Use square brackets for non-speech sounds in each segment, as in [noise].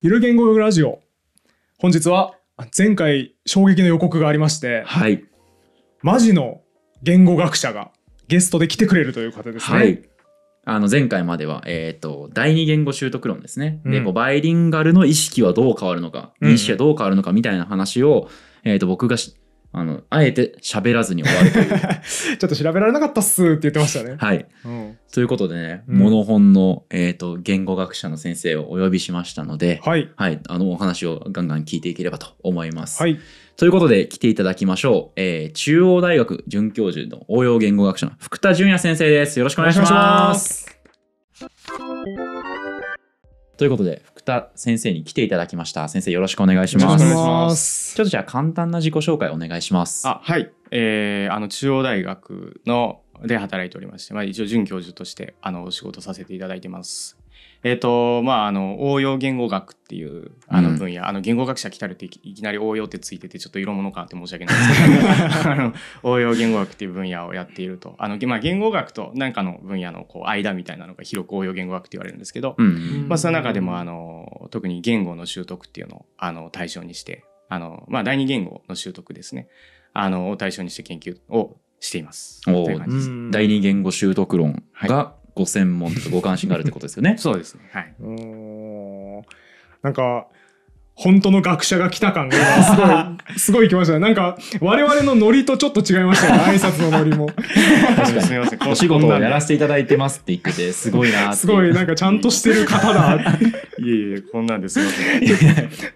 ゆる言語ラジオ本日は前回衝撃の予告がありまして、はい、マジの言語学者がゲストで来てくれるという方ですね。はい、あの前回までは、えーと、第二言語習得論ですね、うん、でこうバイリンガルの意識はどう変わるのか、うん、意識はどう変わるのかみたいな話を、えーと、と僕があの、あえて喋らずに終わるという。[laughs] ちょっと調べられなかったっすって言ってましたね。はい。うん、ということでね、モノ本の、えっ、ー、と、言語学者の先生をお呼びしましたので、はい。はい。あの、お話をガンガン聞いていければと思います。はい。ということで、来ていただきましょう。えー、中央大学准教授の応用言語学者の福田淳也先生です。よろしくお願いします。ということで福田先生に来ていただきました先生よろしくお願いしますちょっとじゃあ簡単な自己紹介お願いしますあはいえー、あの中央大学ので働いておりまして、まあ、一応准教授としてあの仕事させていただいてますえっ、ー、とまああの応用言語学っていうあの分野、うん、あの言語学者来たるっていきなり応用ってついててちょっと色物かって申し訳ないですけど [laughs] あの応用言語学っていう分野をやっているとあの、まあ、言語学と何かの分野のこう間みたいなのが広く応用言語学って言われるんですけど、うん、まあ、その中でもあの特に言語の習得っていうのをあの対象にしてあの、まあ、第二言語の習得ですねあのを対象にして研究をしています。お第二言語習得論が、はいご専門とご関心があるってことですよね。[laughs] そうですね。はい。うん。なんか本当の学者が来た感が [laughs] すごい、すごい来ましたね。なんか、我々のノリとちょっと違いましたね、[laughs] 挨拶のノリも。すみません。お仕事をやらせていただいてますって言ってて、すごいなすごい、なんかちゃんとしてる方だ。[laughs] いえいえ、こんなんですよ。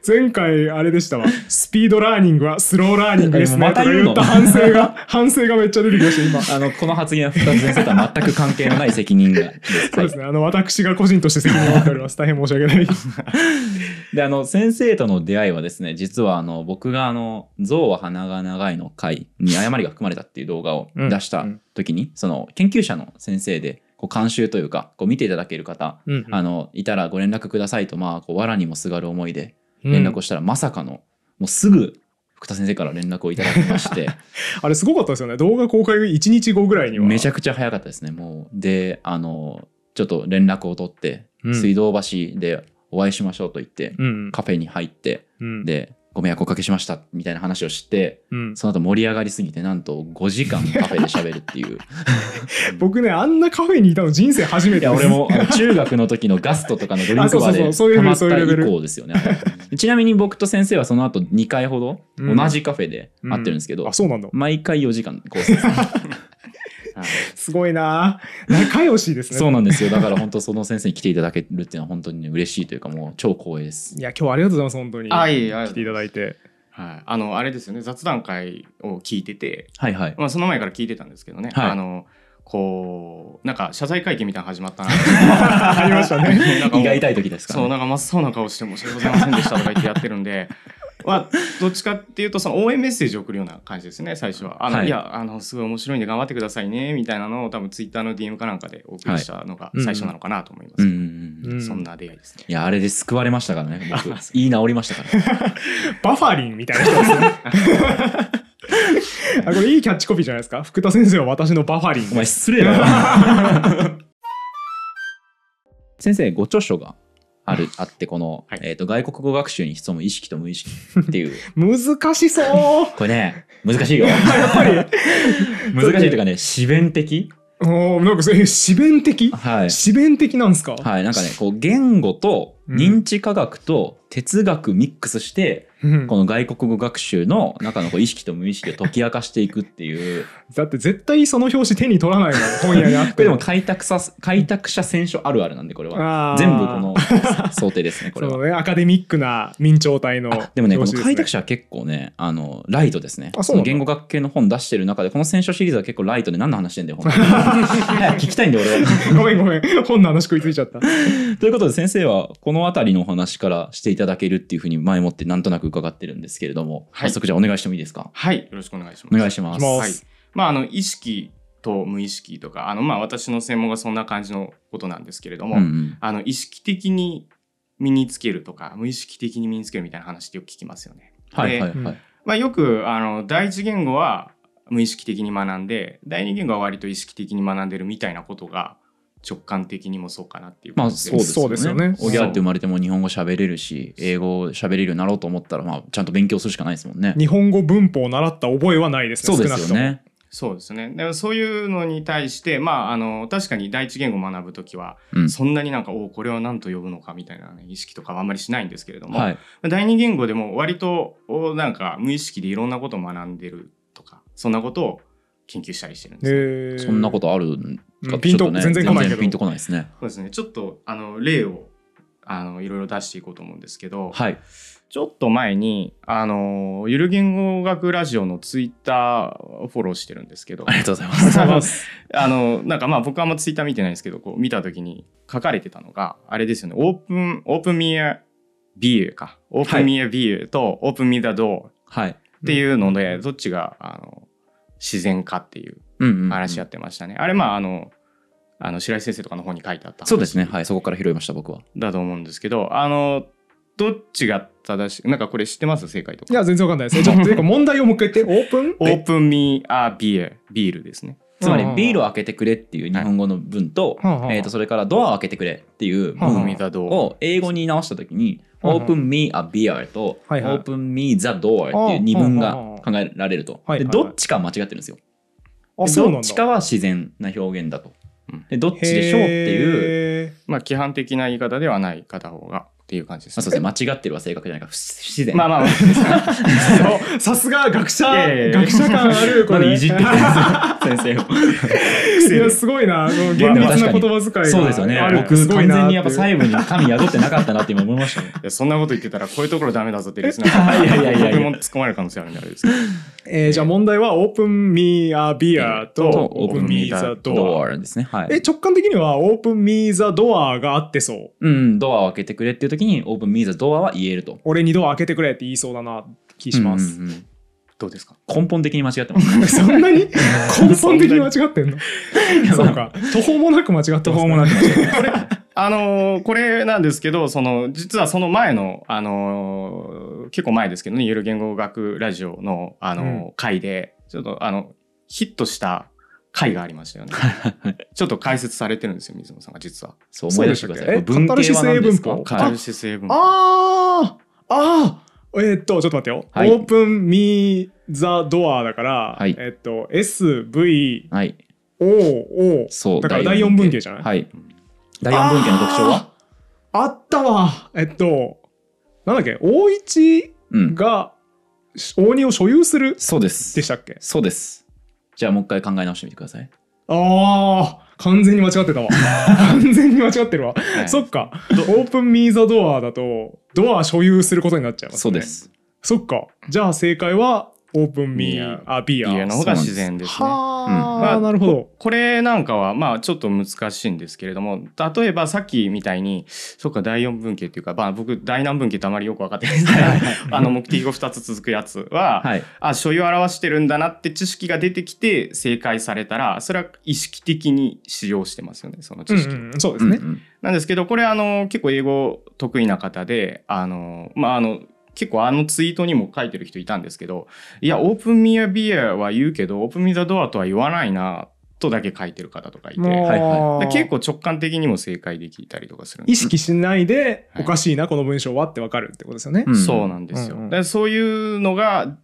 前回、あれでしたわ。スピードラーニングはスローラーニングですね。また言った反省が、反省がめっちゃ出てきました、今。あの、この発言は2つ先生とは全く関係のない責任が。そうですね。あの、私が個人として責任を持っております。大変申し訳ない。で、あの、先生生との出会いはですね、実はあの、僕があの、象は鼻が長いの回に誤りが含まれたっていう動画を出した時に、うん、その研究者の先生で、こう監修というか、こう見ていただける方、うんうん、あの、いたらご連絡くださいと、まあ、こう、藁にもすがる思いで連絡をしたら、まさかの、もうすぐ福田先生から連絡をいただきまして [laughs] あれすごかったですよね動画公開1日後ぐらいにはめちゃくちゃ早かったですねもうであのちょっと連絡を取って、水道橋でお会いしましょうと言って、うん、カフェに入って、うん、でご迷惑おかけしましたみたいな話をして、うん、その後盛り上がりすぎてなんと5時間カフェで喋るっていう [laughs] 僕ねあんなカフェにいたの人生初めてです俺も中学の時のガストとかのドリンクバーでハマった以降ですよねちなみに僕と先生はその後2回ほど同じカフェで会ってるんですけど、うんうん、あそうなんだ毎回4時間コースですすごいな仲良しですね。そうなんですよ。だから本当その先生に来ていただけるっていうのは本当に、嬉しいというかもう超光栄です。いや今日はありがとうございます本当に。はいい来ていただいて。はい、あのあれですよね雑談会を聞いてて、はいはいまあ、その前から聞いてたんですけどね、はい、あのこうなんか謝罪会見みたいなの始まったな [laughs] ありましたね [laughs] 胃が痛い時ですか、ね、そうなんか真っ青な顔して申し訳ございませんでしたとか言ってやってるんではどっちかっていうと、その応援メッセージを送るような感じですね、最初は。あの、はい、いや、あの、すごい面白いんで頑張ってくださいね、みたいなのを多分ツイッターの DM かなんかでお送りしたのが最初なのかなと思います。はいうんそんな出会いですね。いや、あれで救われましたからね、僕。[laughs] いいりましたから。[laughs] バファリンみたいな人ですね。[laughs] あこれいいキャッチコピーじゃないですか福田先生は私のバファリンお前失礼だ先生ご著書がある、[laughs] あって、この、はい、えっ、ー、と、外国語学習に潜む意識と無意識っていう。[laughs] 難しそう [laughs] これね、難しいよ。やっぱり。難しいというかね、自弁的おなんかそれ、自弁的はい。自弁的なんですかはい、なんかね、こう、言語と認知科学と哲学ミックスして、この外国語学習の中のこう意識と無意識を解き明かしていくっていう [laughs] だって絶対その表紙手に取らないの本屋にあってでも開拓さ開拓者選書あるあるなんでこれは全部この [laughs] 想定ですねこれはね、アカデミックな明朝体の、ね、でもねこの開拓者は結構ねあのライトですねその言語学系の本出してる中でこの選書シリーズは結構ライトで何の話してんだよ本 [laughs] 聞きたいんで俺はごめんごめん本の話食いついちゃったということで先生はこの辺りのお話からしていただけるっていうふうに前もってなんとなく伺ってるんですけれども、はい、早速じゃあお願いしてもいいですかはいよろしくお願いしますお願いしますはいまああの意識と無意識とかあのまあ私の専門がそんな感じのことなんですけれども、うんうん、あの意識的に身につけるとか無意識的に身につけるみたいな話ってよく聞きますよね。はいはいはいまあ、よくあの第一言語は無意識的に学んで第二言語は割と意識的に学んでるみたいなことが直感的にもそうかなっていうまあそうですよね。おぎゃって生まれても日本語喋れるし英語喋れるようになろうと思ったら、まあ、ちゃんと勉強するしかないですもんね。日本語文法を習った覚えはないですそうですよね。そうですね。でもそういうのに対して、まあ、あの、確かに第一言語を学ぶときは、うん、そんなになんか、おこれは何と呼ぶのかみたいな、ね、意識とかはあんまりしないんですけれども、はい、第二言語でも割と、なんか無意識でいろんなことを学んでるとか、そんなことを研究したりしてるんですそんなことあるんか、ピンと全然来ないピンとこないですね。そうですね。ちょっとあの例をあのいろいろ出していこうと思うんですけど、はい、ちょっと前にあのゆる言語学ラジオのツイッターをフォローしてるんですけど、ありがとうございます。[laughs] あのなんかまあ僕はあんまツイッター見てないんですけど、こう見た時に書かれてたのがあれですよね。オープンオープンミアビューか、オープンミアビューとオープンミアドー。はい。っていうので、どっちがあの自然化っていう話合ってましたね。うんうんうん、あれまああのあの白井先生とかの方に書いてあったそうですねはいそこから拾いました僕は。だと思うんですけどあのどっちが正しいなんかこれ知ってます正解とか。いや全然わかんないですね。ちょっと [laughs] 問題をもう一回言ってオープンオープンミーアビールビールですね。つまりビールを開けてくれっていう日本語の文と,、えー、とそれからドアを開けてくれっていう文を英語に直した時に Open me a beer と、オープン Open me the door っていう二文が考えられると。で、どっちか間違ってるんですよ。どっちかは自然な表現だと。でどっちでしょうっていう。まあ、規範的な言い方ではない片方が。っていう感じです、ね、あそうですね間違ってるは正確じゃないか不自然まあまあ、ま [laughs] あ、さすが学者学者感あるこれ、いじってる先生を [laughs] いやすごいな厳密な言葉遣いそうですよね僕完全にやっぱ細部に神宿ってなかったなって今思いましたねいやそんなこと言ってたらこういうところダメだぞってリスナー [laughs] いやいやいや僕も突っ込まれる可能性あるんであれですけどえー、じゃあ問題は Open Me a Beer と Open Me the Door ですね。はい、え直感的には Open Me the Door があってそう。うん、ドアを開けてくれっていう時に Open Me the Door は言えると。俺にドア開けてくれって言いそうだな気します。うんうんうんどうですか根本的に間違ってます、[laughs] そんなに [laughs] 根本的に間違ってんのそうか途方もなく間違ってます、ね、途方もなく間違ってますあのー、これなんですけどその実はその前の、あのー、結構前ですけどね「ゆる言語学ラジオの」あのーうん、でちょっとあのヒットした回がありましたよね [laughs] ちょっと解説されてるんですよ水野さんが実は。そう思い出したっけ文系は何ですかカタルシス英文法ああえっとちょっと待ってよ、はい、オープンミーザドアだから、はい、えっと SV、はい、OO そうだから第4文型じゃない、はい、大4文献の特徴はあったわえっとなんだっけ大一が大二を所有する、そうですでしたっけそうですじゃあもう一回考え直してみてくださいああ完全に間違ってたわ [laughs] 完全に間違ってるわ、はい、そっかオープンミーザドアだとドア所有することになっちゃいますねそうですそっかじゃあ正解はオープンミアビアビアの方が自然ですね。すうん、あ、なるほどこれなんかはまあちょっと難しいんですけれども例えばさっきみたいにそっか第4分形っていうか、まあ、僕第何分形ってあまりよく分かってないですけど [laughs] あの目的語2つ続くやつは、はい、あ所有を表してるんだなって知識が出てきて正解されたらそれは意識的に使用してますよねその知識、うんうん、そうですね、うんうん、なんですけどこれあの結構英語得意な方であの、まあ、あの結構あのツイートにも書いてる人いたんですけど、いや、オープンミアビアは言うけど、オープンミザドアとは言わないな、とだけ書いてる方とかいて、はいはい、結構直感的にも正解できたりとかする意識しないで、おかしいな、はい、この文章はってわかるってことですよね。うん、そうなんですよ。うんうん、そういうのが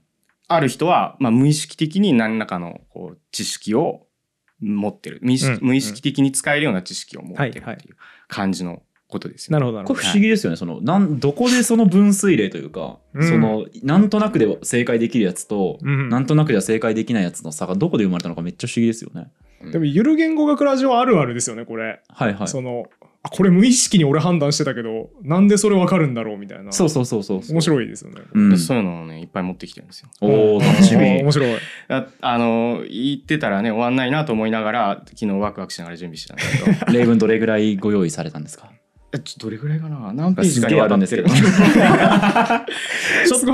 ある人は、まあ、無意識的に何らかのこう知識を持ってる無意識、うんうん、無意識的に使えるような知識を持ってるっていう感じのことですよ、ね、なるほどなるほど。これ不思議ですよね。その、なん、どこでその分水嶺というか、うん、その、なんとなくで正解できるやつと、うん、なんとなくでは正解できないやつの差がどこで生まれたのかめっちゃ不思議ですよね。でも、ゆる言語学ラジオあるあるですよね、これ。はいはい。その、あ、これ無意識に俺判断してたけど、なんでそれわかるんだろうみたいな。そうそうそうそう面白いですよね。うん、そういうのをね、いっぱい持ってきてるんですよ。おお楽しみ。[laughs] 面白いあ。あの、言ってたらね、終わんないなと思いながら、昨日ワクワクしながら準備してたんだけど。例 [laughs] 文どれぐらいご用意されたんですかどれぐらいかな何ページかにわたってる [laughs] ちょっと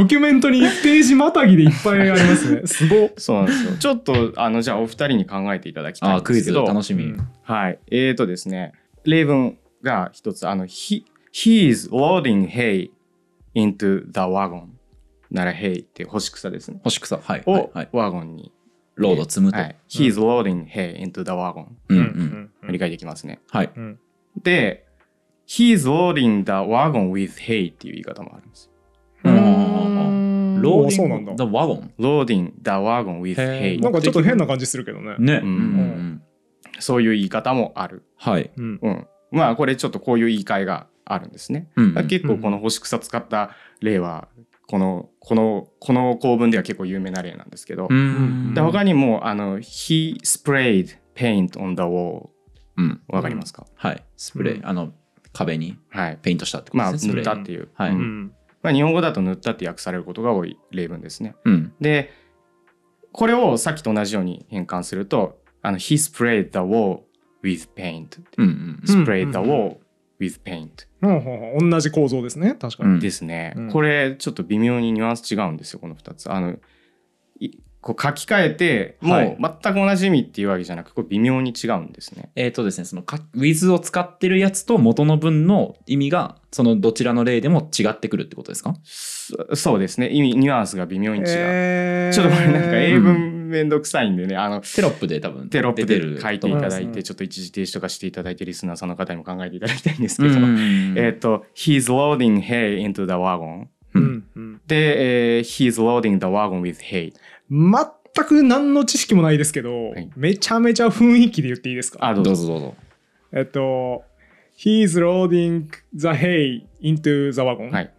ドキュメントに1ページまたぎでいっぱいありますねすごそうなんですよちょっとあのじゃあお二人に考えていただきたいんですけどクイズ楽しみ、うん、はいえーとですね例文が一つあの「He, he is loading hay into the wagon」なら「hay」って干し草ですね干し草はいを、ワゴンにロード積むと、はい、He is loading hay into the wagon、うんうん、理解できますね、はいで He's rolling the wagon with hay っていう言い方もあるんですよ。ローそうなんだ。The wagon? Loading the wagon with hay. なんかちょっと変な感じするけどね。ね。うん。そういう言い方もある。はい。うん。まあこれちょっとこういう言い換えがあるんですね。うん、結構この干し草使った例はこのこのこの構文では結構有名な例なんですけど、で他にもあの「He sprayed paint on the wall」わ、かりますか、はいスプレー、あの壁にペイントしたってことですね。まあ、塗ったっていう。はい、まあ、日本語だと塗ったって訳されることが多い例文ですね。うん、でこれをさっきと同じように変換するとあの「He sprayed the wall with paint」うんうん「sprayed the wall with paint、うん」同じ構造ですね確かに。ですね。これちょっと微妙にニュアンス違うんですよこの2つ。あのこう書き換えて、もう全く同じ意味っていうわけじゃなく、こう微妙に違うんですね。えっ、ー、とですね、その with を使ってるやつと元の文の意味が、そのどちらの例でも違ってくるってことですかそうですね。意味、ニュアンスが微妙に違う。えー、ちょっとこれなんか英文めんどくさいんでね、あの、テロップで多分。テロップで書いていただいて、ちょっと一時停止とかしていただいて、リスナーさんの方にも考えていただきたいんですけど、えっと、he's loading hay into the wagon. うん、で、えー、he's loading the wagon with hay. 全く何の知識もないですけど、はい、めちゃめちゃ雰囲気で言っていいですかあ、どうぞどうぞ。えっと、He's loading the hay into the wagon、はい、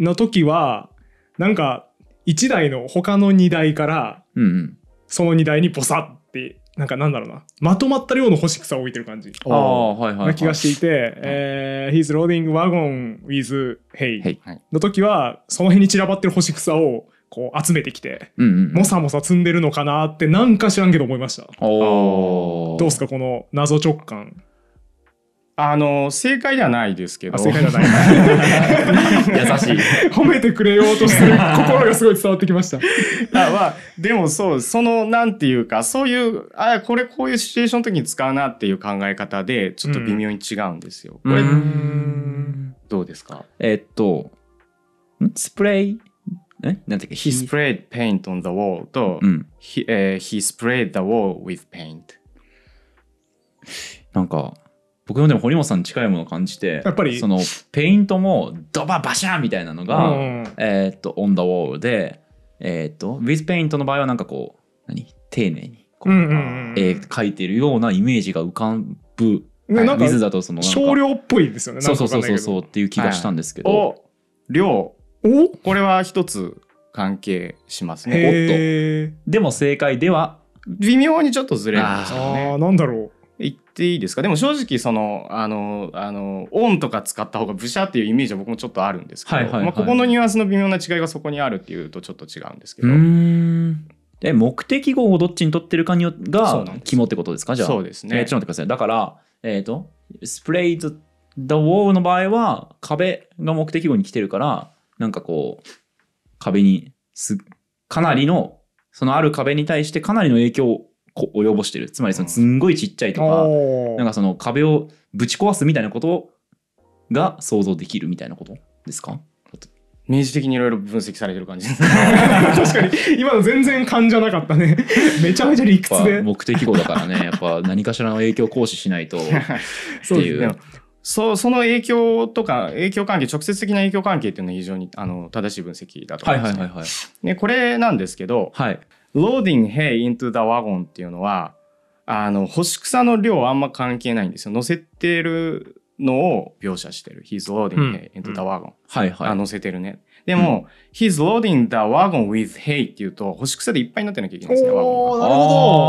の時は、なんか1台の他の2台から、うんうん、その2台にボサッて、なんかなんだろうな、まとまった量の干し草を置いてる感じあ、はいはいな気がしていて、はい、えー、He's loading wagon with hay、はい、の時は、その辺に散らばってる干し草を、こう集めてきて、うんうん、もさもさ積んでるのかなってなんか知らんけど思いましたどうですかこの謎直感あの正解ではないですけど正解じゃない [laughs] 優しい褒めてくれようとする [laughs] 心がすごい伝わってきましたあ、まあ、でもそうそのなんていうかそういうあこれこういうシチュエーションの時に使うなっていう考え方でちょっと微妙に違うんですよ、うん、これどうですかえー、っとスプレーえなんていうか He s p r a d paint on the wall と、うん he, えー He s p r a d the wall with paint なんか僕もでも堀本さんに近いものを感じてやっぱりそのペイントもドババシャーみたいなのが、うんえーっとオン・ザウォールでえーっと With Paint の場合はなんかこう何丁寧にこう、んうん描いてるようなイメージが浮かぶ、ねなんかだとそのなんか少量っぽいですよね。そうそうそうそうそうっていう気がしたんですけど、量おこれは一つ関係しますね。でも正解では微妙にちょっとずれるんですよね。あなんだろう言っていいですかでも正直そのあのあのオンとか使った方がブシャっていうイメージは僕もちょっとあるんですけど、はいはいはい、まあ、ここのニュアンスの微妙な違いがそこにあるっていうとちょっと違うんですけど。で目的語をどっちに取ってるかによが肝ってことですかじゃあそうですね、えー、ちょっと待ってくださいだからえっ、ー、とスプレイズ・ド・ウォーの場合は壁が目的語に来てるからなんかこう、壁にす、かなりの、そのある壁に対してかなりの影響を及ぼしてる。つまり、そのすんごいちっちゃいとか、うん、なんかその壁をぶち壊すみたいなことが想像できるみたいなことですか明示的にいろいろ分析されてる感じです。[laughs] 確かに今の全然勘じゃなかったね [laughs] めちゃめちゃ理屈で目的語だからねやっぱ何かしらの影響行使しないとっていうそうですねそその影響とか影響関係直接的な影響関係っていうのは非常にあの正しい分析だと思いますね、いはいはい、でこれなんですけど、はい、ローディングヘイ・イントゥ・ o ワゴンっていうのはあの干し草の量あんま関係ないんですよ乗せてるのを描写してる He's loading hay into the wagon、うん、はいはい、あ乗せてるねでも、うん、He's loading the wagon with hay っていうと干し草でいっぱいになってなきゃいけないんですねワゴンがなるほど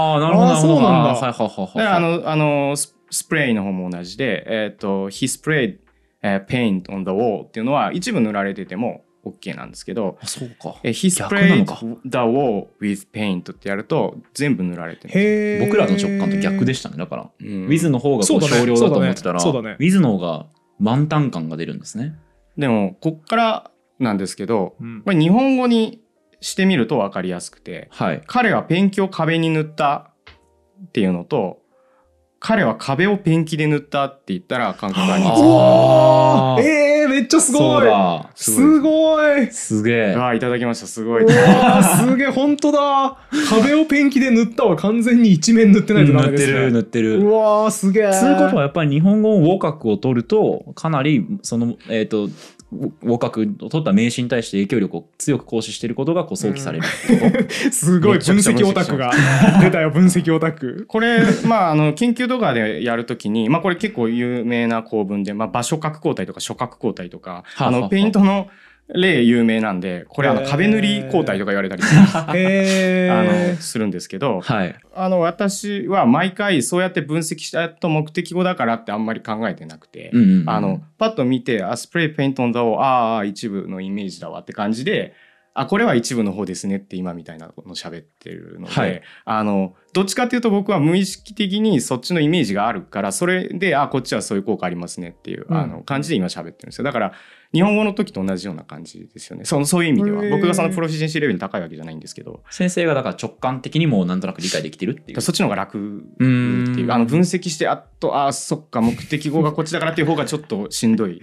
ああなるほどそうなんだだからあのあのスプレーの方も同じで、えっ、ー、と、he sprayed、paint on the wall っていうのは一部塗られてても OK なんですけど、そうか。え、he sprayed the wall with paint ってやると全部塗られてる。僕らの直感と逆でしたね。だから、うん、With の方が少量だと思ってたら、ね With の方が満タン感が出るんですね。でも、こっからなんですけど、うん、これ日本語にしてみると分かりやすくて、はい、彼はペンキを壁に塗ったっていうのと、彼は壁をペンキで塗ったって言ったら感覚ありますおえー、めっちゃすごいすごいすげえあいただきましたすごいすげえ本当だ壁をペンキで塗ったは完全に一面塗ってないとダメですね、うん、塗ってる塗ってるうわすげえそういうことはやっぱり日本語を語覚を取るとかなりそのえっ、ー、と合格を取った名刺に対して影響力を強く行使していることがこう想起される、うん、すごい分析オタクが出たよ分析オタク [laughs] これまああの研究動画でやるときに、まあ、これ結構有名な構文で、まあ、場所角交代とか所角交代とか、はあはあ、あのペイントの例有名なんで、これあの壁塗り交代とか言われたり [laughs] [laughs] あのするんですけど、はい、あの私は毎回そうやって分析したと目的語だからってあんまり考えてなくて、うんうんうん、あのパッと見て、あ、スプレーペイントンだを、ああ、一部のイメージだわって感じで、あ、これは一部の方ですねって今みたいなの喋ってるので、はい、あの、どっちかっていうと僕は無意識的にそっちのイメージがあるからそれであこっちはそういう効果ありますねっていう、うん、あの感じで今喋ってるんですよだから日本語の時と同じような感じですよねそのそういう意味では僕がそのプロフィシェンシーレベルに高いわけじゃないんですけど先生がだから直感的にもうなんとなく理解できてるっていうそっちの方が楽っていうあの分析してあっとあそっか目的語がこっちだからっていう方がちょっとしんどいので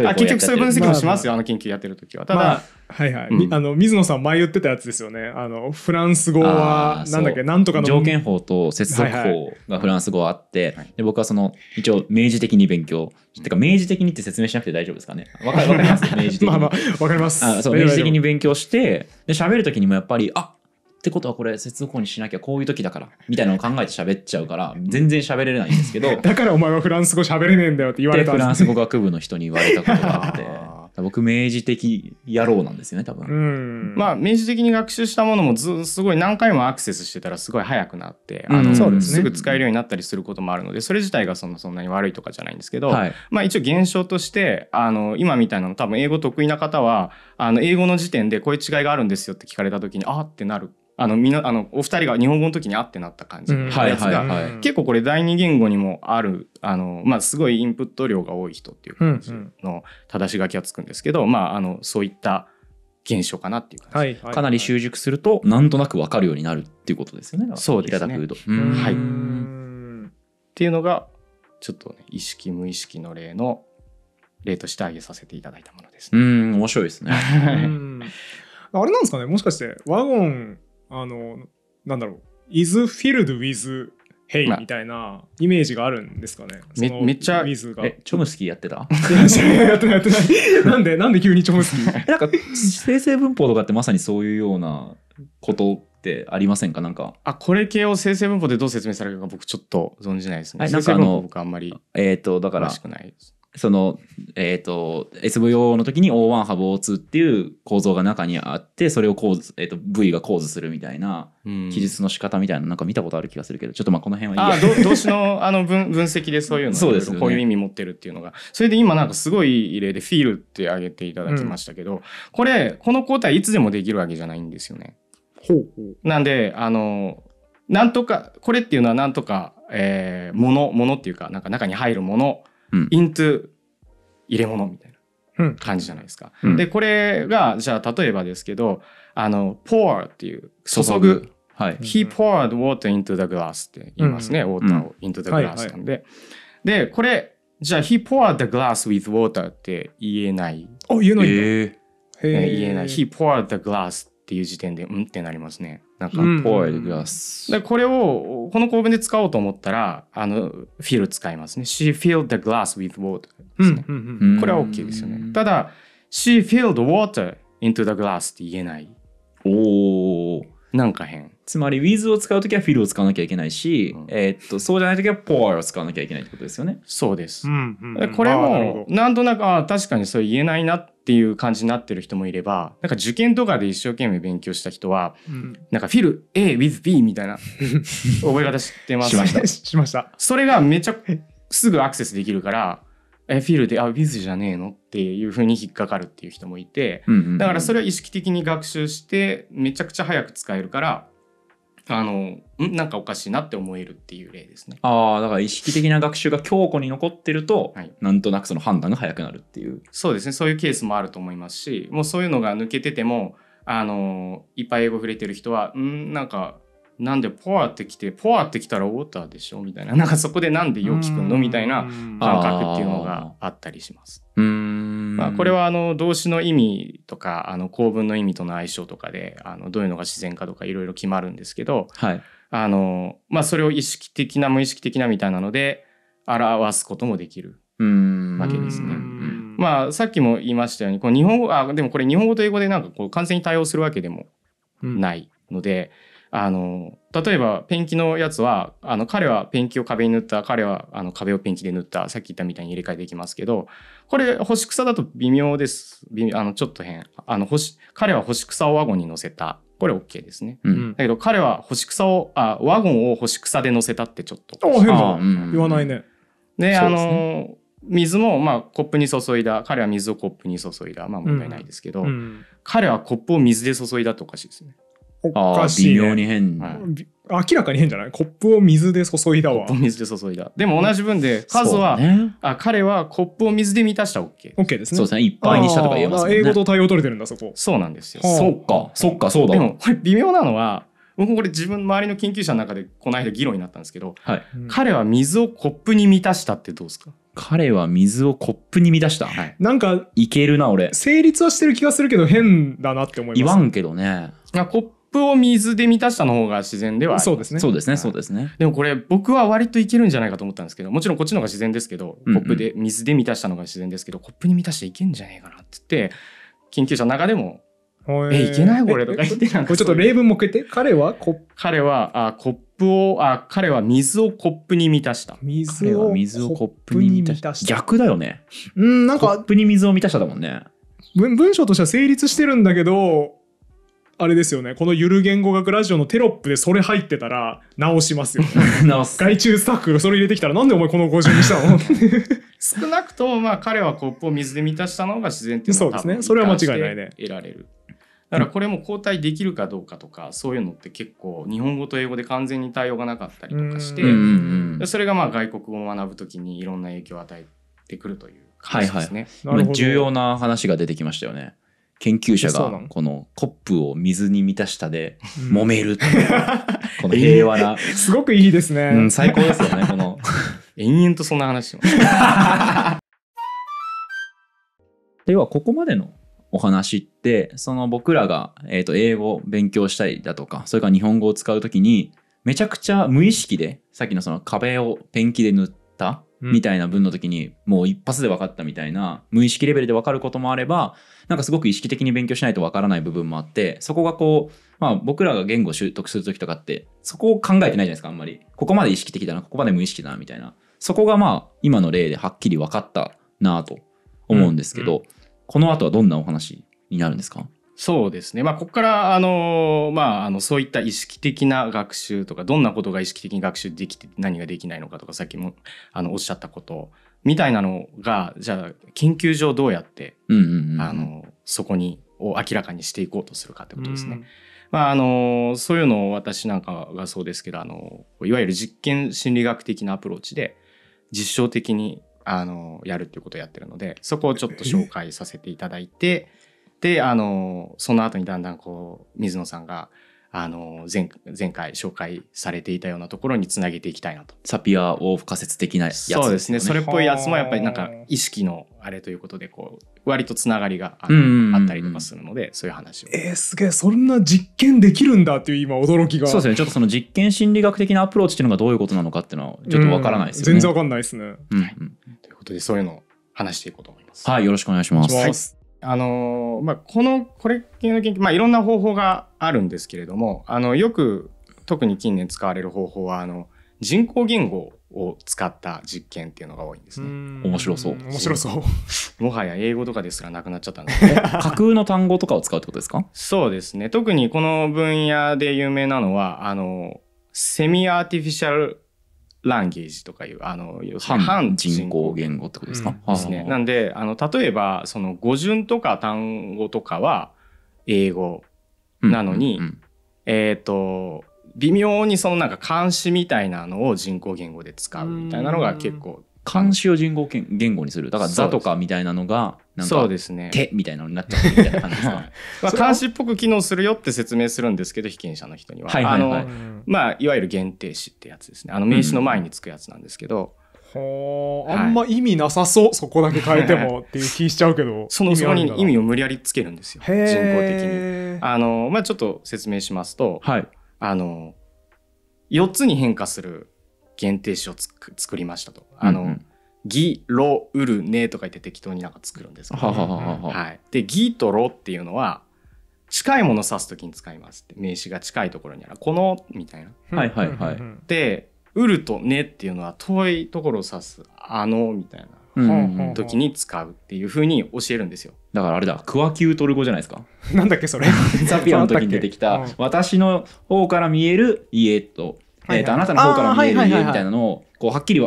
[laughs] まあ結局そういう分析もしますよ、まあ、あの研究やってる時はただ、まあ、はいはい、うん、あの水野さん前言ってたやつですよねあのフランス語はなんだっけなんとかの条件法と接続法がフランス語はあって、はいはい、で僕はその一応明示的に勉強、うい、てか明示的にって説明しなくて大丈夫ですかねわかります [laughs] 明示的にまあまあわかりますあそう明示的に勉強してで喋る時にもやっぱりあってことはこれ接続法にしなきゃこういう時だからみたいなのを考えて喋っちゃうから全然喋れないんですけど [laughs] だからお前はフランス語喋れねえんだよって言われたんですフランス語学部の人に言われたことがあって [laughs] 僕、明示的野郎なんですよね、多分。うん。まあ、明示的に学習したものもず、すごい何回もアクセスしてたらすごい早くなって、あの、ね、すぐ使えるようになったりすることもあるので、それ自体がそのそんなに悪いとかじゃないんですけど、はい、まあ一応現象として、あの、今みたいなの多分英語得意な方は、あの、英語の時点でこういう違いがあるんですよって聞かれた時に、あってなるあのみなあのお二人が日本語の時にあってなった感じのやつが、結構これ第二言語にもあるあの、まあ、すごいインプット量が多い人っていう感じの正し書きがつくんですけど、まあ、あのそういった現象かなっていう感じ、かなり習熟するとなんとなく分かるようになるっていうことですよねそうですねはい、っていうのがちょっと、ね、意識無意識の例の例として挙げさせていただいたものです、ね、うん面白いですねあれなんですかねもしかしてワゴンあのなんだろう is filled with Hey みたいなイメージがあるんですかね。めめっちゃ、え、チョムスキーやってた [laughs] やってない、やってない。なんで、なんで急にチョムスキー [laughs] なんか、生成文法とかってまさにそういうようなことってありませんかなんか。あ、これ系を生成文法でどう説明されるか僕ちょっと存じないですね。なんかあの、僕あんまり。えっ、と、だから、その、えっ、ー、と、SVO の時に O1 波 O2 っていう構造が中にあって、それを構図、えっ、ー、と、V が構図するみたいな、記述の仕方みたいな、なんか見たことある気がするけど、ちょっとまあこの辺はいいや。あ、動詞 [laughs] のあの分分析でそういうのそうです、ね、こういう意味持ってるっていうのが。それで今なんかすごい例でフィールって挙げていただきましたけど、うん、これ、この抗体、いつでもできるわけじゃないんですよね。ほうほうなんで、あの、なんとか、これっていうのはなんとか、えー、もの、ものっていうか、なんか中に入るもの、イントゥ入れ物みたいな感じじゃないですか。うん、でこれがじゃあ例えばですけどあの pour っていう注ぐ。はい、He poured water into the glass って言いますね。うん、ウォーターを into the glass なんで。はいはいで、これ、じゃあ、he poured the glass with water って言えない。あ、言えないんだ。えー、言えない。he poured the glass っていう時点でうんってなりますね。なんか、うん、ででこれをこの構文で使おうと思ったらあの feel 使いますね。She filled the glass with water ですね。うんうん、これは OK ですよね。ただ She filled water into the glass って言えない。おお。なんか変。つまり with を使うときは fill を使わなきゃいけないし、うん、えー、っとそうじゃないときは pour を使わなきゃいけないってことですよね。そうです。うんうん、これもなんとなくあ確かにそう言えないなってっていう感じになってる人もいればなんか受験とかで一生懸命勉強した人は、うん、なんかフィル A with B みたいな覚え方知ってますしましたそれがめちゃすぐアクセスできるからえフィルであ with じゃねえのっていうふうに引っかかるっていう人もいて、うんうんうん、だからそれは意識的に学習してめちゃくちゃ早く使えるからあのんなんかおかしいなって思えるっていう例ですね。ああだから意識的な学習が強固に残ってると、はい、なんとなくその判断が早くなるっていう。そうですねそういうケースもあると思いますしもうそういうのが抜けててもあのいっぱい英語触れてる人はんなんかなんでポアってきてポアってきたらウォーターでしょみたいななんかそこでなんでよきくんのみたいな感覚っていうのがあったりします。まあ、これはあの動詞の意味とかあの構文の意味との相性とかであのどういうのが自然かとかいろいろ決まるんですけど、はいあのまあ、それを意識的な無意識的なみたいなので表すこともできるわけですね。まあ、さっきも言いましたようにこの日本語あでもこれ日本語と英語でなんかこう完全に対応するわけでもないので、うんあの例えばペンキのやつはあの彼はペンキを壁に塗った彼はあの壁をペンキで塗ったさっき言ったみたいに入れ替えできますけどこれ干し草だと微妙ですあのちょっと変あの干し彼は干し草をワゴンに乗せたこれ OK ですね、うん、だけど彼は干し草をあワゴンを干し草で乗せたってちょっとあ変だ、うん、言わないねで、ね、あの水もまあコップに注いだ彼は水をコップに注いだまあ問題ないですけど、うん、彼はコップを水で注いだっておかしいですねおかしい、ね、微妙に変、はい、明らかに変じゃないコップを水で注いだわ水で注いだでも同じ分でカズは、ね、あ彼はコップを水で満たした OK OK ですねそうですねいっぱいにしたとか言えますね英語と対応取れてるんだそこそうなんですよ、そっかそっかそうだでも [laughs] 微妙なのは僕これ自分周りの研究者の中でこの間議論になったんですけど、はい、彼は水をコップに満たしたってどうですか彼は水をコップに満たした、はい、なんかいけるな俺成立はしてる気がするけど変だなって思います言わんけどねコップを水で満たしたの方が自然ではそうですねそうですねそうですねでもこれ僕は割といけるんじゃないかと思ったんですけどもちろんこっちの方が自然ですけどコップで水で満たしたのが自然ですけど、うんうん、コップに満たしていけんじゃねえかなって言って研究者の中でもえいけないこれとか言ってなんかちょっと例文もけて彼はコ彼はあコップをあ彼は水をコップに満たした水を水をコップに満たした逆だよねうんなんかコップに水を満たしただもんね文章としては成立してるんだけどあれですよねこのゆる言語学ラジオのテロップでそれ入ってたら直しますよ、ね、[laughs] 直す外注スタッフがそれ入れてきたらなんでお前この50にしたの [laughs] 少なくともまあ彼はコップを水で満たしたのが自然っていうのは、そうですねそれは間違いないね得られるだからこれも交代できるかどうかとか、そういうのって結構日本語と英語で完全に対応がなかったりとかして、それがまあ外国語を学ぶときにいろんな影響を与えてくるという感じですね。はいはい、重要な話が出てきましたよね。研究者がこのコップを水に満たしたで揉める、うん、この平和な、すごくいいですね、うん、最高ですよねこの [laughs] 延々とそんな話します [laughs] ではここまでのお話ってその僕らが、えー、と英語を勉強したりだとかそれから日本語を使う時にめちゃくちゃ無意識でさっきのその壁をペンキで塗ったみたいな文の時にもう一発で分かったみたいな無意識レベルで分かることもあればなんかすごく意識的に勉強しないと分からない部分もあってそこがこうまあ僕らが言語習得する時とかってそこを考えてないじゃないですかあんまりここまで意識的だなここまで無意識だなみたいなそこがまあ今の例ではっきり分かったなと思うんですけど、この後はどんなお話になるんですかそうですね。まあ、ここから、あの、まあ、あの、そういった意識的な学習とか、どんなことが意識的に学習できて、何ができないのかとか、さっきも、あの、おっしゃったこと、みたいなのが、じゃあ、研究上どうやって、うんうんうん、あの、そこに、を明らかにしていこうとするかってことですね。まあ、あの、そういうのを私なんかがそうですけど、あの、いわゆる実験心理学的なアプローチで、実証的に、あの、やるっていうことをやってるので、そこをちょっと紹介させていただいて、であのその後にだんだんこう水野さんがあの前前回紹介されていたようなところにつなげていきたいなと。サピアを不可説的なやつ、ね、そうですねそれっぽいやつもやっぱりなんか意識のあれということでこう割とつながりがあったりとかするのでそういう話を。えー、すげえそんな実験できるんだっていう今驚きがそうですねちょっとその実験心理学的なアプローチっていうのがどういうことなのかっていうのはちょっとわからないですよね。全然わかんないですね、うん、ということでそういうのを話していこうと思います。はいよろしくお願いします。はいあのまあ、このこれ系の研究、まあ、いろんな方法があるんですけれどもあのよく特に近年使われる方法はあの人工言語を使った実験っていうのが多いんですね。面白そう。面白そう。[laughs] もはや英語とかですらなくなっちゃったんですね。架空の単語とかを使うってことですかそうですね。特にこの分野で有名なのは、あの、セミアーティフィシャルランゲージとかいうあの要するに反人工言語ってことですか、うん、ですね。なんであの例えばその語順とか単語とかは英語なのに、えっ、と微妙にそのなんか監視みたいなのを人工言語で使うみたいなのが結構。監視を人工言語にするだから「ザとかみたいなのがなんか手みたいなのになっちゃってみたいな感じですか、[laughs] まあ、監視っぽく機能するよって説明するんですけど被験者の人にははいはいはい、あのまあ、いわゆる限定詞ってやつですねあの名詞の前につくやつなんですけど。うんはあんま意味なさそう、はい、そこだけ変えてもっていう気しちゃうけど [laughs] そのそこに意味を無理やりつけるんですよ人工的にあのまあちょっと説明しますと、はい、あの4つに変化する限定詞を作りましたとあの、うんうん、ギロウルネとか言って適当になんか作るんですけど、ね、ははははい、でギとロっていうのは近いものを指す時に使いますって名詞が近いところにあるこのみたいな。はいはいはい、でウルとネっていうのは遠いところを指すあのみたいな。うん、時に使うっていうふうに教えるんですよ。だからあれだ、クワキュートル語じゃないですか。なんだっけそれ。[laughs] ザピアの時に出てきた、た私の方から見える家と、はいはい、えっ、ー、と、あなたの方から見える家みたいなのを、こうはっきり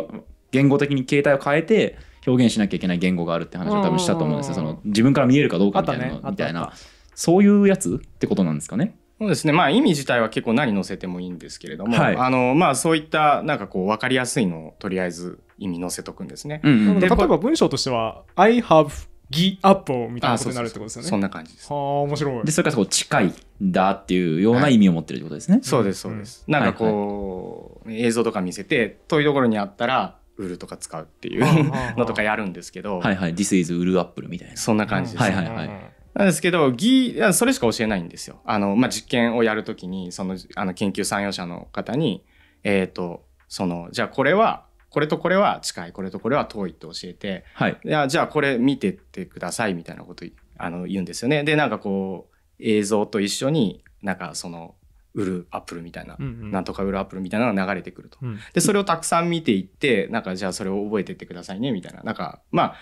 言語的に形態を変えて表現しなきゃいけない言語があるって話を多分したと思うんですよその自分から見えるかどうかみたいな、ね、たいなそういうやつってことなんですかね。そうですね。まあ意味自体は結構何載せてもいいんですけれども、はい、あの、まあそういったなんかこう分かりやすいのをとりあえず意味載せとくんですね。うんうん、で例えば文章としては、I have g up みたいなことになるってことですよね。そんな感じです。はあ、面白い。で、それからこう近いだっていうような意味を持ってるってことですね。はい、そうです、そうです。うん、なんかこう、はいはい、映像とか見せて、遠いところにあったら、売るとか使うっていう [laughs] のとかやるんですけどはいはい This is 売るアップルみたいなそんな感じです、ね、はいはいはいなんですけど、ギー、それしか教えないんですよ。あの、まあ、実験をやるときに、その、あの、研究参与者の方に、えっ、ー、と、その、じゃあこれは、これとこれは近い、これとこれは遠いって教えて、はい。いじゃあこれ見てってくださいみたいなことあの言うんですよね。で、なんかこう、映像と一緒に、なんかその、売るアップルみたいな、うんうん、なんとか売るアップルみたいなのが流れてくると、うん、でそれをたくさん見ていってなんかじゃあそれを覚えてってくださいねみたいななんかまあ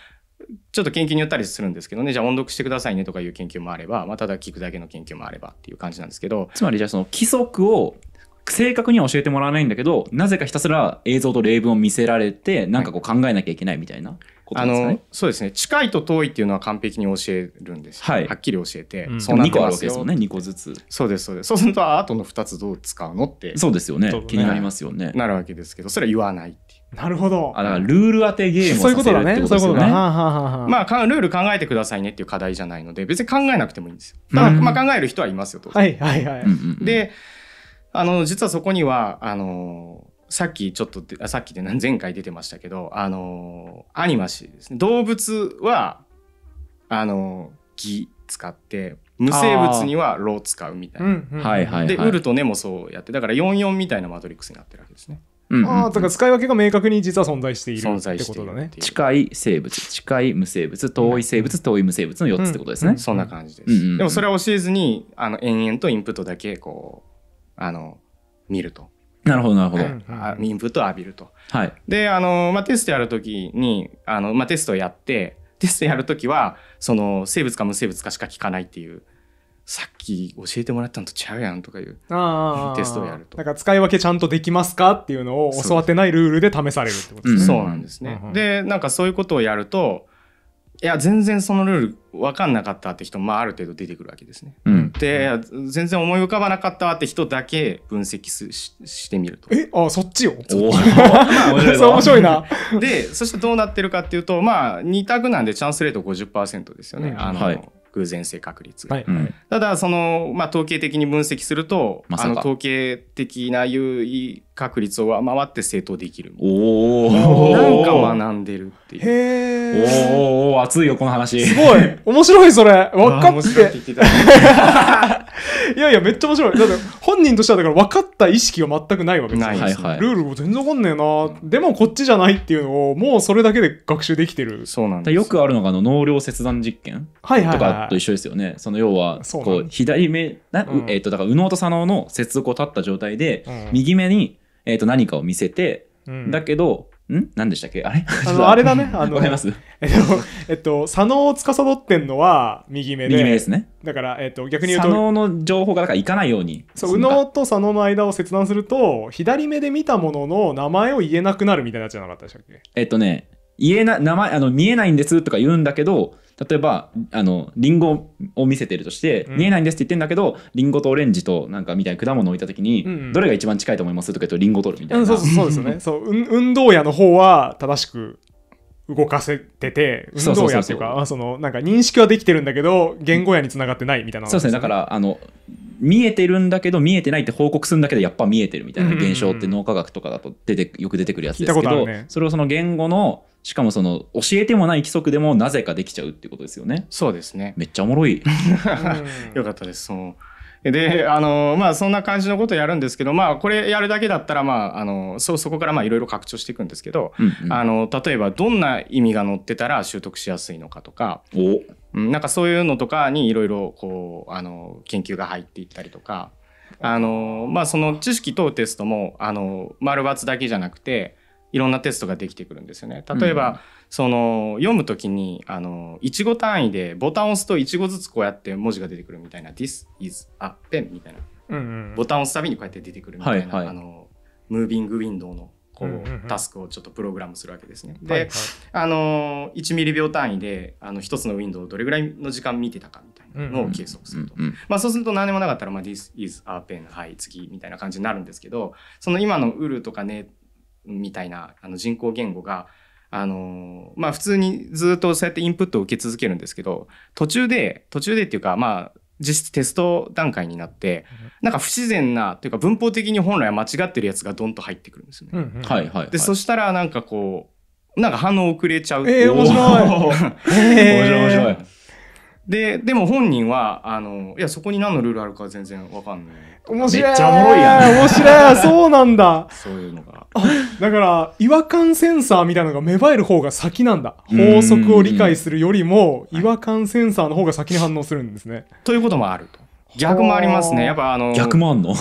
ちょっと研究によったりするんですけどねじゃあ音読してくださいねとかいう研究もあれば、まあ、ただ聞くだけの研究もあればっていう感じなんですけどつまりじゃあその規則を正確には教えてもらわないんだけどなぜかひたすら映像と例文を見せられてなんかこう考えなきゃいけないみたいな、はいことですねそうですね近いと遠いっていうのは完璧に教えるんです、はい、はっきり教えて、うん、そて2個あるわけですよね2個ずつそうですそうですそうするとあとの2つどう使うのってそうですよね、ね、気になりますよねなるわけですけどそれは言わないっていうなるほど。あだからルール当てゲームをさせるってことですよね。まあルール考えてくださいねっていう課題じゃないので別に考えなくてもいいんですよ。ただ、うん、まあ考える人はいますよ当然。はいはいはい。であの実はそこにはあのさっきちょっとあさっきで前回出てましたけどあのアニマシーですね動物はあの義使って無生物にはロ使うみたいな、はいはい、でウルとネもそうやってだから44みたいなマトリックスになってるわけですね。うんうんうん、ああだから使い分けが明確に実は存在しているってことだね近い生物近い無生物遠い生物、遠い無生物の4つってことですね、うんうん、そんな感じです、うんうんうん、でもそれは教えずにあの延々とインプットだけこうあの見るとなるほどなるほど、うん、インプット浴びると。はい、であの、まあ、テストやるときにあの、まあ、テストをやってテストやるときはその生物か無生物かしか聞かないっていう。さっき教えてもらったのとちゃうやんとかいうあテストをやると。なんか使い分けちゃんとできますかっていうのを教わってないルールで試されるってことですね。そうそうなんですね。うんうん、で、なんかそういうことをやると、いや全然そのルール分かんなかったって人も、まあ、ある程度出てくるわけですね。うん、で全然思い浮かばなかったって人だけ分析すししてみると。えあそっちよ。[laughs] [laughs] そう、面白いな。でそしてどうなってるかっていうとまあ2択なんでチャンスレート50%ですよね。うん、あの、はい偶然性確率、はい、ただその、まあ、統計的に分析すると、ま、あの統計的な優位確率を上回って正当できるおおなんか学んでるっていうへえおおお熱いよこの話すごい面白いそれ分かって [laughs] いやいやめっちゃ面白いだって本人としてはだから分かった意識が全くないわけですよ、はいはい、ルールも全然分かんねえなでもこっちじゃないっていうのをもうそれだけで学習できてるそうなんですよくあるのがあの脳量切断実験とかと一緒ですよね、はいはいはい、その要はこう左目な、うん、えー、とだから右脳と左脳の接続を立った状態で、右目にえっ、と、何かを見せて、だけど、ん何でしたっけあれ [laughs] あの、あれだね。あの、わかりますえっと、えっと、佐野を司ってんのは右目で。右目ですね。だから、えっと、逆に言うと。佐野の情報が、だから、いかないように。そう、右脳と佐野の間を切断すると、左目で見たものの名前を言えなくなるみたいなやつじゃなかったでしたっけえっとね、言えな、名前、あの、見えないんですとか言うんだけど、例えばあのリンゴを見せてるとして、うん、見えないんですって言ってんだけどリンゴとオレンジとなんかみたいな果物を置いた時に、うんうん、どれが一番近いと思いますとか言うとリンゴ取るみたいな、そうそうですねそう運動屋の方は正しく動かせてて運動屋っていうかそのなんか認識はできてるんだけど言語やにつながってないみたいな、ね、そうですねだからあの見えてるんだけど見えてないって報告するんだけどやっぱ見えてるみたいな現象って脳科学とかだと出てよく出てくるやつですけど、それをその言語のしかもその教えてもない規則でもなぜかできちゃうってことですよね。そうですね。めっちゃおもろい。[laughs] よかったです。そのであのまあそんな感じのことやるんですけどまあこれやるだけだったらまああのそそこからまあいろいろ拡張していくんですけど、うんうん、あの例えばどんな意味が載ってたら習得しやすいのかとか。おなんかそういうのとかにいろいろこうあの研究が入っていったりとかあのまあその知識とテストもあの丸抜だけじゃなくていろんなテストができてくるんですよね。例えば、うん、その読む時にあの1語単位でボタンを押すと1語ずつこうやって文字が出てくるみたいな「This is a pen」みたいな、うんうん、ボタンを押すたびにこうやって出てくるみたいな、はいはい、あのムービングウィンドウのこう、うんうん、タスクをちょっとプログラムするわけですね。で、はいはい、あの1ミリ秒単位であの1つのウィンドウをどれぐらいの時間見てたかみたいなのを計測すると、うんうん、まあ、そうすると何でもなかったら「まあ、This is a pen はい次」みたいな感じになるんですけどその今の「ウル」とか「ね」みたいなあの人工言語があのまあ普通にずっとそうやってインプットを受け続けるんですけど途中で途中でっていうかまあ実質テスト段階になってなんか不自然なというか文法的に本来は間違ってるやつがドンと入ってくるんですよね。はいはい、でそしたらなんかこうなんか反応遅れちゃうえー、面白い [laughs] 面白い面白い。ででも本人はあのいやそこに何のルールあるか全然わかんない面白いめっちゃおもろいやん面白いそうなんだそういうのがだから違和感センサーみたいなのが芽生える方が先なんだ法則を理解するよりも違和感センサーの方が先に反応するんですねということもあると逆もありますね。やっぱあの。逆もあんの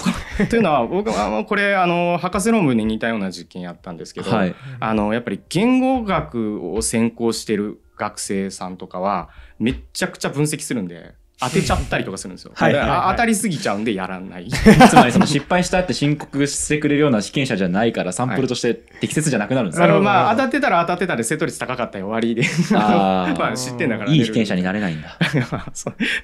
というのは、僕はこれ、あの、博士論文に似たような実験やったんですけど、はい、あの、やっぱり言語学を専攻してる学生さんとかは、めちゃくちゃ分析するんで、当てちゃったりとかするんですよ。はい、当たりすぎちゃうんでやらない。[laughs] つまりその失敗したって申告してくれるような試験者じゃないからサンプルとして適切じゃなくなるんですよ、はい、あのまあ当たってたら当たってたで正答率高かったよ終わりであ [laughs] まあ知ってんだからいい被験者になれないんだ [laughs]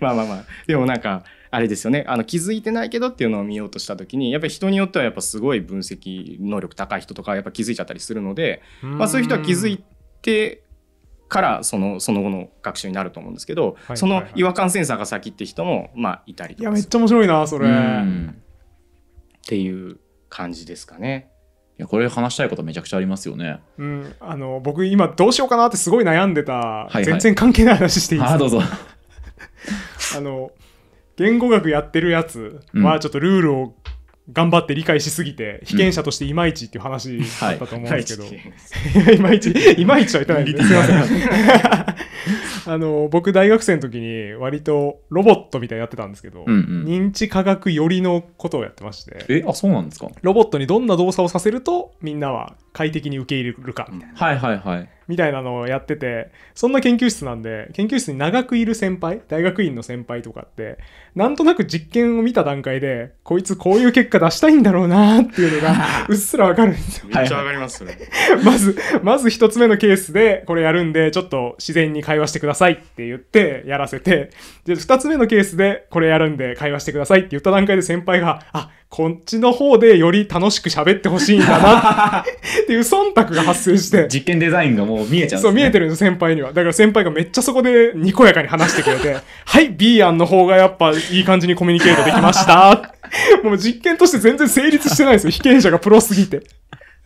まあまあまあでもなんかあれですよねあの気づいてないけどっていうのを見ようとした時にやっぱり人によってはやっぱすごい分析能力高い人とかやっぱ気づいちゃったりするので、まあ、そういう人は気づいてからそのその後の学習になると思うんですけど、はい、その違和感センサーが先って人もまあいたりとかいやめっちゃ面白いなそれ、っていう感じですかね。いやこれ話したいことめちゃくちゃありますよね。うん、あの僕今どうしようかなってすごい悩んでた、はいはい、全然関係ない話していいですか。あどうぞ [laughs] あの言語学やってるやつはちょっとルールを頑張って理解しすぎて被験者としていまいちっていう話だったと思うんですけど、はい、[laughs] いまいち [laughs] いまいちは言ってないですすいませんあの僕大学生の時に割とロボットみたいにやってたんですけど、うんうん、認知科学寄りのことをやってましてえあそうなんですかロボットにどんな動作をさせるとみんなは快適に受け入れるかみたいな、はいはいはいみたいなのをやってて、そんな研究室なんで、研究室に長くいる先輩、大学院の先輩とかって、なんとなく実験を見た段階で、こいつこういう結果出したいんだろうなっていうのが、[laughs] うっすらわかるんですよ。めっちゃわかりますね。[laughs] まず、まず一つ目のケースで、これやるんで、ちょっと自然に会話してくださいって言って、やらせて、で、二つ目のケースで、これやるんで、会話してくださいって言った段階で先輩が、あ、こっちの方でより楽しく喋ってほしいんだなっていう忖度が発生して。[laughs] 実験デザインがもうもう見えちゃうね、そう、見えてるんです、先輩には。だから先輩がめっちゃそこでにこやかに話してくれて、[laughs] はい、B 案の方がやっぱいい感じにコミュニケートできました。[laughs] もう実験として全然成立してないですよ、被験者がプロすぎて。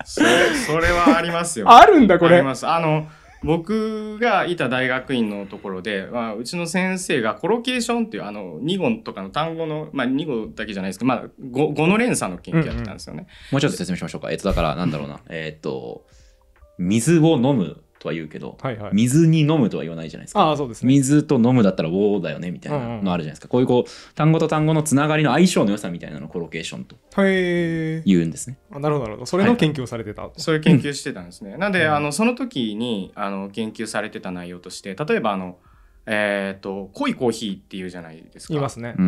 それ、それはありますよ。[laughs] あるんだ、これ。あります。あの、僕がいた大学院のところで、まあ、うちの先生がコロケーションっていうあの2語とかの単語の、まあ、2語だけじゃないですけど、まあ、5, の連鎖の研究やってたんですよね。うんうん、もうちょっと説明しましょうか。えっと、だからなんだろうな。えっと、水を飲むとは言うけど、はいはい、水に飲むとは言わないじゃないですか。あそうです、ね、水と飲むだったら「ウォー」だよねみたいなのあるじゃないですか、うんうん、こういうこう単語と単語のつながりの相性の良さみたいなのをコロケーションと言うんですね。あなるほどなるほどそれの研究をされてた、はい、そ研究してたんですね。うん、なんであのその時にあの研究されてた内容として例えばあの、えーと、濃いコーヒーっていうじゃないですか、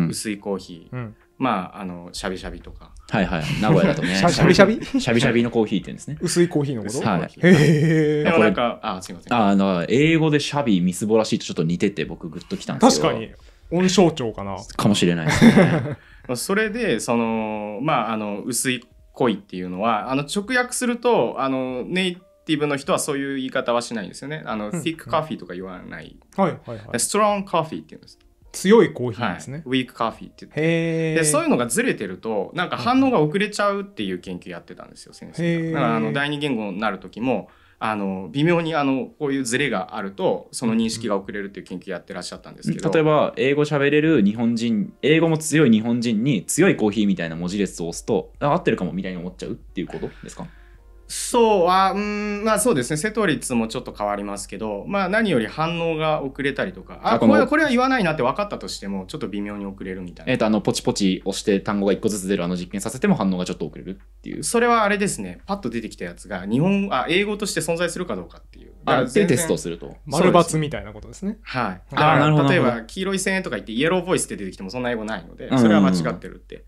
薄いコーヒー。うんまあ、あの、しゃびしゃびとか。はいはい。名古屋だとね。しゃびしゃびしゃびしゃびのコーヒーってんですね。薄いコーヒーのことはい。へでもなんか、あ、すいません。あの、英語でしゃび、みすぼらしいとちょっと似てて、僕グッときたんですど。確かに。音象徴かな。かもしれないですね。[laughs] それで、その、まあ、あの、薄いいっていうのは、あの、直訳すると、あの、ネイティブの人はそういう言い方はしないんですよね。あの、thick coffee とか言わない。はいはいはい。strong coffee っていうんです。強いコーヒーですね、はい、ウィークカーフィーって言ってでそういうのがずれてるとなんか反応が遅れちゃうっていう研究やってたんですよ先生がだからあの第二言語になる時もあの微妙にあのこういうズレがあるとその認識が遅れるっていう研究やってらっしゃったんですけど、例えば英語喋れる日本人英語も強い日本人に強いコーヒーみたいな文字列を押すとあ合ってるかもみたいに思っちゃうっていうことですかそうは、うん、まあそうですね、セト率もちょっと変わりますけど、まあ何より反応が遅れたりとか、あ、これは、これは言わないなって分かったとしても、ちょっと微妙に遅れるみたいな。えっ、ー、と、あの、ポチポチ押して単語が1個ずつ出るあの実験させても反応がちょっと遅れるっていう。それはあれですね、パッと出てきたやつが、日本、あ、英語として存在するかどうかっていう。あ、でテストすると。丸×みたいなことですね。はい。あ例えば、黄色い線とか言って、イエローボイスって出てきてもそんな英語ないので、それは間違ってるって。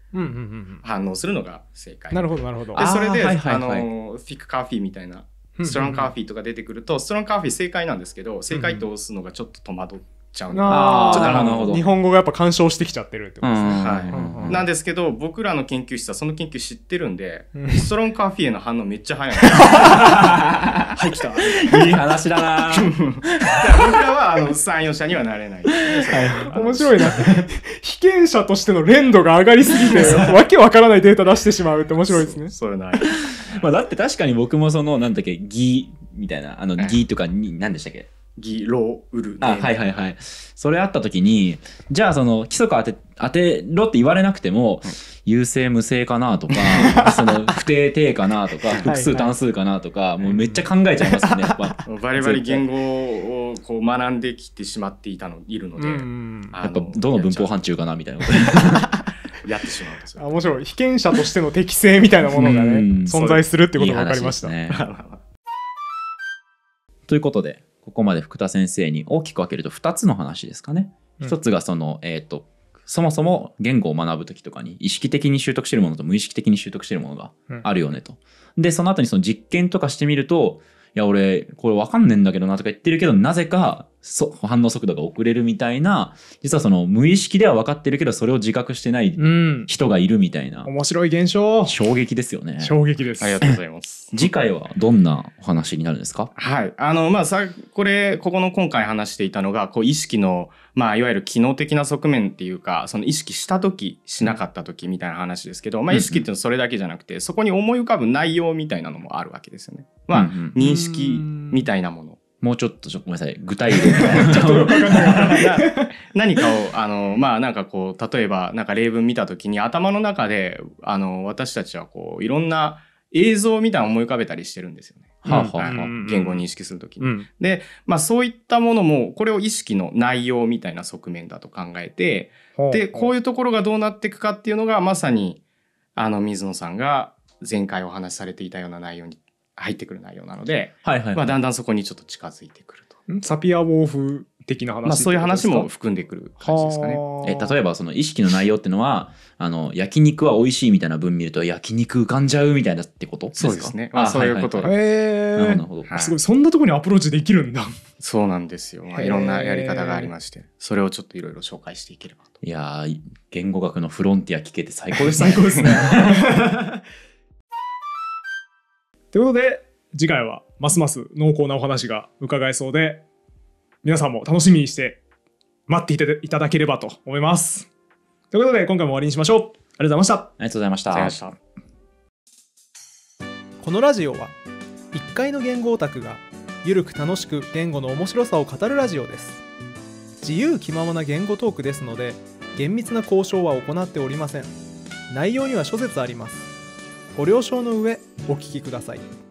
反応するのが正解。なるほどなるほど。でそれであ、はいはい、あのフィックカーフィーみたいなストロンカーフィーとか出てくると、ストロンカーフィー正解なんですけど正解と押すのがちょっと戸惑っちゃうんで日本語がやっぱ干渉してきちゃってるってことですね。はいなんですけど僕らの研究室はその研究知ってるんで、ストロンカーフィーへの反応めっちゃ早い [laughs] はい来たいい話だな僕らはあの参与者にはなれない、はい、面白いな被験者としての連度が上がりすぎてわけわからないデータ出してしまうって面白いですね。それないまあだって確かに僕もそのなんだっけ「ぎ」みたいなあの「ぎ」とかに、何でしたっけギロウルあはいはいはいそれあった時にじゃあその規則当て当てろって言われなくても、うん、優勢無勢かなとか [laughs] その不定定かなとか複数単数かなとかはい、もうめっちゃ考えちゃいますねやっぱ [laughs] バリバリ言語をこう学んできてしまっていたのいるのでやっぱどの文法範疇かなみたいなこと [laughs] やってしまうんですよちろん被験者としての適性みたいなものがね存在するってことが分かりました。いいということでここまで福田先生に大きく分けると2つの話ですかね。1つがその、えっ、ー、とそもそも言語を学ぶ時とかに意識的に習得してるものと無意識的に習得してるものがあるよねと。うん、でその後にその実験とかしてみるといや俺これ分かんねえんだけどなとか言ってるけどなぜか反応速度が遅れるみたいな実はその無意識では分かってるけどそれを自覚してない人がいるみたいな、うん、面白い現象衝撃ですよね衝撃ですありがとうございます [laughs] 次回はどんなお話になるんですかはいあのまあさこれここの今回話していたのがこう意識のまあいわゆる機能的な側面っていうかその意識した時しなかった時みたいな話ですけど、まあ、意識っていうのはそれだけじゃなくて、うんうん、そこに思い浮かぶ内容みたいなのもあるわけですよねまあ、うんうん、認識みたいなものもうちょっと、ちょっとごめんなさい、具体例ち何かを、あの、まあ、なんかこう、例えば、なんか例文見たときに、頭の中で、[laughs] あの、私たちはこう、いろんな映像みたいな思い浮かべたりしてるんですよね。はあはあ、言語認識するときに、うん、で、まあ、そういったものもこれを意識の内容みたいな側面だと考えて、はあ、でこういうところがどうなっていくかっていうのがまさにあの水野さんが前回お話しされていたような内容に入ってくる内容なので、はいはい、はい、まあ、だんだんそこにちょっと近づいてくると。サピアウォーフ的な話、まあ、そういう話も含んでくる感じですかね。え例えばその意識の内容っていうのはあの焼肉は美味しいみたいな文見ると焼肉浮かんじゃうみたいなってことそうですね。まあ、そういうこと。へ、えなるほど、はい、すごいそんなところにアプローチできるんだ。そうなんですよ。まあ、いろんなやり方がありましてそれをちょっといろいろ紹介していければと。いや言語学のフロンティア聞けて最高ですね。最高ですね。[laughs] ということで次回はますます濃厚なお話が伺えそうで皆さんも楽しみにして待っていただければと思います。ということで今回も終わりにしましょう。ありがとうございました。ありがとうございました。したこのラジオは1階の言語オタクがゆるく楽しく言語の面白さを語るラジオです。自由気ままな言語トークですので厳密な交渉は行っておりません。内容には諸説あります。ご了承の上お聴きください。